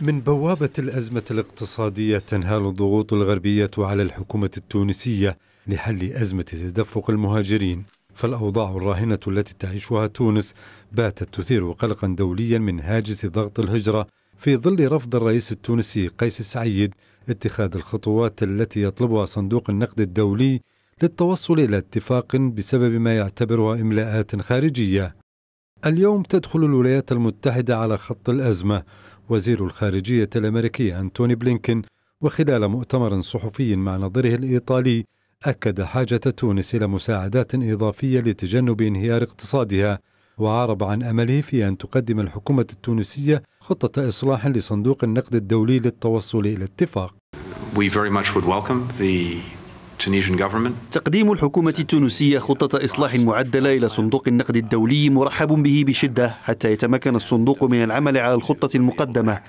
من بوابة الأزمة الاقتصادية تنهال الضغوط الغربية على الحكومة التونسية لحل أزمة تدفق المهاجرين فالأوضاع الراهنة التي تعيشها تونس باتت تثير قلقا دوليا من هاجس ضغط الهجرة في ظل رفض الرئيس التونسي قيس سعيد اتخاذ الخطوات التي يطلبها صندوق النقد الدولي للتوصل إلى اتفاق بسبب ما يعتبرها إملاءات خارجية اليوم تدخل الولايات المتحدة على خط الأزمة وزير الخارجية الأمريكي أنتوني بلينكن وخلال مؤتمر صحفي مع نظره الإيطالي أكد حاجة تونس إلى مساعدات إضافية لتجنب انهيار اقتصادها وعرب عن أمله في أن تقدم الحكومة التونسية خطة إصلاح لصندوق النقد الدولي للتوصل إلى اتفاق. We very much would welcome the تقديم الحكومة التونسية خطة إصلاح معدلة إلى صندوق النقد الدولي مرحب به بشدة حتى يتمكن الصندوق من العمل على الخطة المقدمة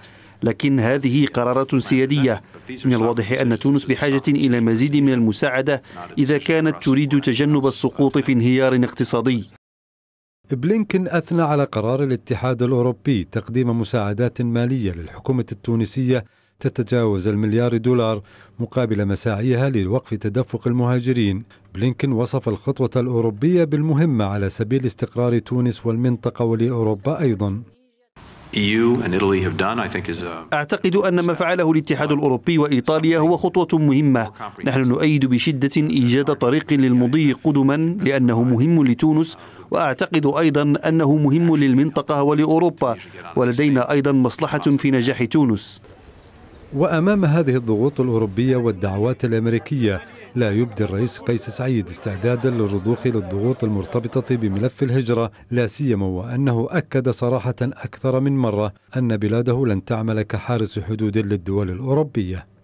لكن هذه قرارات سيادية من الواضح أن تونس بحاجة إلى مزيد من المساعدة إذا كانت تريد تجنب السقوط في انهيار اقتصادي بلينكن أثنى على قرار الاتحاد الأوروبي تقديم مساعدات مالية للحكومة التونسية تتجاوز المليار دولار مقابل مساعيها لوقف تدفق المهاجرين بلينكن وصف الخطوة الأوروبية بالمهمة على سبيل استقرار تونس والمنطقة ولأوروبا أيضا أعتقد أن ما فعله الاتحاد الأوروبي وإيطاليا هو خطوة مهمة نحن نؤيد بشدة إيجاد طريق للمضي قدما لأنه مهم لتونس وأعتقد أيضا أنه مهم للمنطقة ولأوروبا ولدينا أيضا مصلحة في نجاح تونس وأمام هذه الضغوط الأوروبية والدعوات الأمريكية لا يبدي الرئيس قيس سعيد استعدادا للرضوخ للضغوط المرتبطة بملف الهجرة لا سيما وأنه أكد صراحة أكثر من مرة أن بلاده لن تعمل كحارس حدود للدول الأوروبية